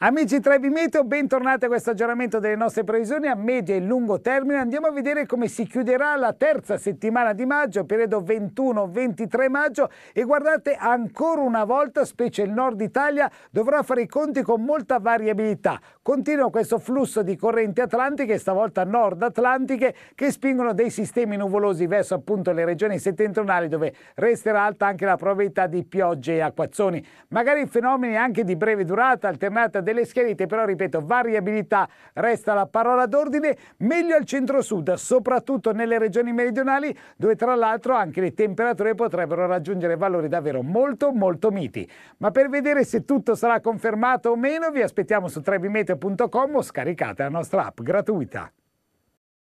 Amici Trevi Meteo, bentornati a questo aggiornamento delle nostre previsioni a medio e lungo termine. Andiamo a vedere come si chiuderà la terza settimana di maggio, periodo 21-23 maggio e guardate ancora una volta, specie il nord Italia, dovrà fare i conti con molta variabilità. Continua questo flusso di correnti atlantiche, stavolta nord atlantiche, che spingono dei sistemi nuvolosi verso appunto le regioni settentrionali dove resterà alta anche la probabilità di piogge e acquazzoni. Magari fenomeni anche di breve durata, alternate a delle schiarite, però ripeto, variabilità resta la parola d'ordine, meglio al centro-sud, soprattutto nelle regioni meridionali, dove tra l'altro anche le temperature potrebbero raggiungere valori davvero molto molto miti. Ma per vedere se tutto sarà confermato o meno, vi aspettiamo su trebimeteo.com o scaricate la nostra app gratuita.